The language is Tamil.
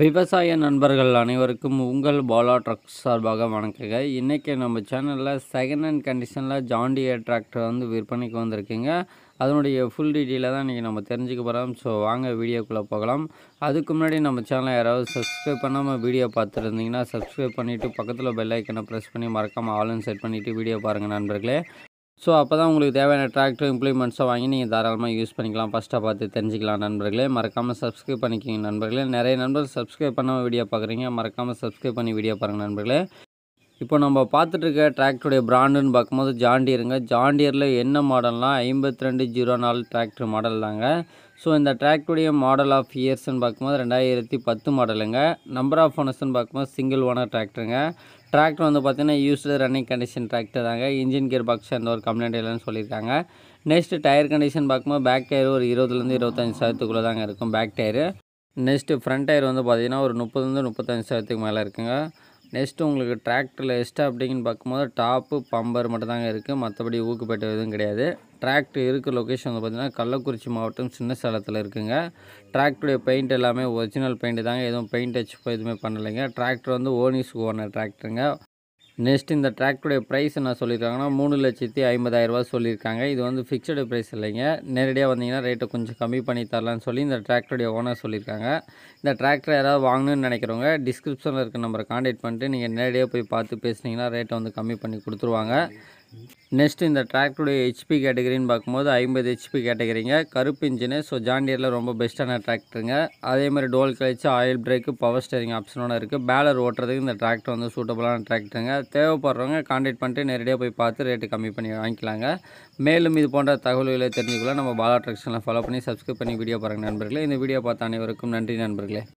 விவசாய நண்பர்கள் அனைவருக்கும் உங்கள் பாலா ட்ரக்ஸ் சார்பாக வணக்கங்க இன்றைக்கி நம்ம சேனலில் செகண்ட் ஹேண்ட் கண்டிஷனில் ஜாண்டியர் டிராக்டர் வந்து விற்பனைக்கு வந்திருக்குங்க அதனுடைய ஃபுல் டீட்டெயிலாக தான் இன்றைக்கி நம்ம தெரிஞ்சுக்க போகிறோம் ஸோ வாங்க வீடியோக்குள்ளே போகலாம் அதுக்கு முன்னாடி நம்ம சேனலை யாராவது சப்ஸ்கிரைப் பண்ணாமல் வீடியோ பார்த்துருந்தீங்கன்னா சப்ஸ்கிரைப் பண்ணிவிட்டு பக்கத்தில் பெல்லைக்கனை ப்ரெஸ் பண்ணி மறக்காமல் ஆலன் செட் பண்ணிவிட்டு வீடியோ பாருங்கள் நண்பர்களே ஸோ அப்போ தான் உங்களுக்கு தேவையான டிராக்டர் இம்ப்ளிமெண்ட்ஸை வாங்கி நீங்கள் தாராளமாக யூஸ் பண்ணிக்கலாம் ஃபஸ்ட்டாக பார்த்து தெரிஞ்சிக்கலாம் நண்பர்களே மறக்காமல் சப்ஸ்கிரைப் பண்ணிக்கிங்க நண்பர்களே நிறைய நண்பர்கள் சப்ஸ்கிரைப் பண்ண வீடியோ பார்க்குறீங்க மறக்காமல் சப்ஸ்கிரைப் பண்ணி வீடியோ பாருங்கள் நண்பர்களே இப்போ நம்ம பார்த்துட்ருக்க டிராக்டருடைய பிராண்டுன்னு பார்க்கும்போது ஜாண்டியருங்க ஜாண்டியரில் என்ன மாடல்னால் ஐம்பத்தி ரெண்டு ஜீரோ நாலு டிராக்டர் மாடல் தாங்க ஸோ இந்த டிராக்டருடைய மாடல் ஆஃப் இயர்ஸ்ன்னு பார்க்கும்போது ரெண்டாயிரத்தி பத்து மாடலுங்க நம்பர் ஆஃப் ஓனர்ஸ்ன்னு பார்க்கும்போது சிங்கிள் ஓனர் டிராக்டருங்க டிராக்டர் வந்து பார்த்தீங்கன்னா யூஸ்டு ரன்னிங் கண்டிஷன் டிராக்டர் தாங்க இன்ஜின் கியர் பாக்ஸ் எந்த ஒரு கம்ப்ளைண்ட் இல்லைன்னு சொல்லியிருக்காங்க நெக்ஸ்ட்டு டயர் கண்டிஷன் பார்க்கும்போது பேக் டயர் ஒரு இருபதுலேருந்து இருபத்தஞ்சி சதத்துக்குள்ளே தாங்க இருக்கும் back tyre next front tyre வந்து பார்த்திங்கன்னா ஒரு முப்பதுலேருந்து முப்பத்தஞ்சு சதத்துக்கு மேலே இருக்குங்க நெக்ஸ்ட்டு உங்களுக்கு டிராக்டரில் எஸ்டா அப்படிங்கன்னு பார்க்கும்போது டாப்பு பம்பர் மட்டும்தாங்க இருக்குது மற்றபடி ஊக்குப்பேட்டை எதுவும் கிடையாது டிராக்டர் இருக்கிற லொக்கேஷன் வந்து பார்த்திங்கன்னா கள்ளக்குறிச்சி மாவட்டம் சின்ன சேலத்தில் இருக்குங்க டிராக்டருடைய பெயிண்ட் எல்லாமே ஒரிஜினல் பெயிண்ட்டு தாங்க எதுவும் பெயிண்ட் அச்சு எதுவுமே பண்ணலைங்க டிராக்டர் வந்து ஓனிஸுக்கு ஓனர் டிராக்டருங்க நெக்ஸ்ட் இந்த டிராக்டருடைய ப்ரைஸ் என்ன சொல்லியிருக்காங்கன்னா மூணு லட்சத்தி ஐம்பதாயிரரூபா சொல்லியிருக்காங்க இது வந்து ஃபிக்ஸ்டு ப்ரைஸ் இல்லைங்க நேரடியாக வந்தீங்கன்னா ரேட்டை கொஞ்சம் கம்மி பண்ணி தரலான்னு சொல்லி இந்த டிராக்டருடைய ஓனர் சொல்லியிருக்காங்க இந்த டிராக்டர் யாராவது வாங்கணுன்னு நினைக்கிறவங்க டிஸ்கிரிப்ஷனில் இருக்க நம்பரை காண்டாக்ட் பண்ணிட்டு நீங்கள் நேரடியாக போய் பார்த்து பேசுனீங்கன்னா ரேட்டை வந்து கம்மி பண்ணி கொடுத்துருவாங்க நெக்ஸ்ட் இந்த டிராக்டருடைய ஹெச்பி கேட்டகரின்னு பார்க்கும்போது ஐம்பது ஹெச்பி கேட்டகரிங்க கருப்பு இன்ஜினு ஸோ ஜாண்டியரில் ரொம்ப பெஸ்ட்டான டிராக்டருங்க அதே மாதிரி டோல் கழிச்சு ஆயில் பிரேக்கு பவர் ஸ்டேரிங் ஆப்ஷனோட இருக்குது பேலர் ஓட்டுறதுக்கு இந்த டிராக்டர் வந்து சூட்டபுளான டிராக்டருங்க தேவைப்படுறவங்க கான்டெக்ட் பண்ணிட்டு நேரடியாக போய் பார்த்து ரேட்டு கம்மி பண்ணி வாங்கிக்கலாங்க மேலும் இது போன்ற தகவல்களை தெரிஞ்சுக்கலாம் நம்ம பாலா ட்ரக்ஷனில் ஃபாலோ பண்ணி சப்ஸ்கிரைப் பண்ணி வீடியோ பாருங்கள் நண்பர்களே இந்த வீடியோ பார்த்த அனைவருக்கும் நன்றி நண்பர்களே